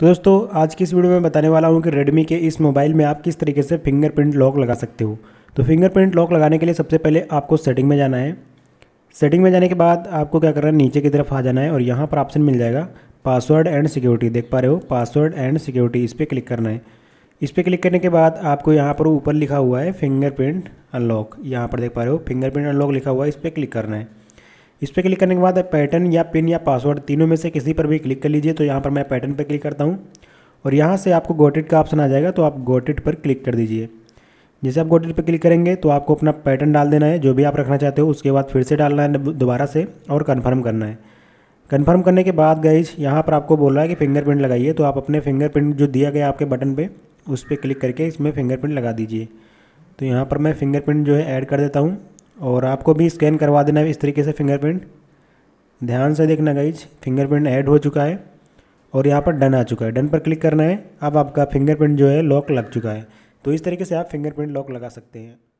तो दोस्तों आज की इस वीडियो में बताने वाला हूँ कि रेडमी के इस मोबाइल में आप किस तरीके से फिंगरप्रिंट लॉक लगा सकते हो तो फिंगरप्रिंट लॉक लगाने के लिए सबसे पहले आपको सेटिंग में जाना है सेटिंग में जाने के बाद आपको क्या करना है नीचे की तरफ आ जाना है और यहाँ पर ऑप्शन मिल जाएगा पासवर्ड एंड सिक्योरिटी देख पा रहे हो पासवर्ड एंड सिक्योरिटी इस पर क्लिक करना है इस पर क्लिक करने के बाद आपको यहाँ पर ऊपर लिखा हुआ है फिंगरप्रिंट अनलॉक यहाँ पर देख पा रहे हो फिंगरप्रिंट अनलॉक लिखा हुआ है इस पर क्लिक करना है इस पर क्लिक करने के बाद पैटर्न या पिन या पासवर्ड तीनों में से किसी पर भी क्लिक कर लीजिए तो यहाँ पर मैं पैटर्न पर क्लिक करता हूँ और यहाँ से आपको गोटेड का ऑप्शन आ जाएगा तो आप गोटेड पर क्लिक कर दीजिए जैसे आप गोटेड पर क्लिक करेंगे तो आपको अपना पैटर्न डाल देना है जो भी आप रखना चाहते हो उसके बाद फिर से डालना है दोबारा से और कन्फर्म करना है कन्फर्म करने के बाद गई यहाँ पर आपको बोल रहा है कि फिंगरप्रिंट लगाइए तो आप अपने फिंगरप्रिंट जो दिया गया आपके बटन पर उस पर क्लिक करके इसमें फिंगरप्रिंट लगा दीजिए तो यहाँ पर मैं फिंगरप्रिंट जो है ऐड कर देता हूँ और आपको भी स्कैन करवा देना है इस तरीके से फिंगरप्रिंट ध्यान से देखना गाइज फिंगरप्रिंट ऐड हो चुका है और यहाँ पर डन आ चुका है डन पर क्लिक करना है अब आपका फिंगरप्रिंट जो है लॉक लग चुका है तो इस तरीके से आप फिंगरप्रिंट लॉक लगा सकते हैं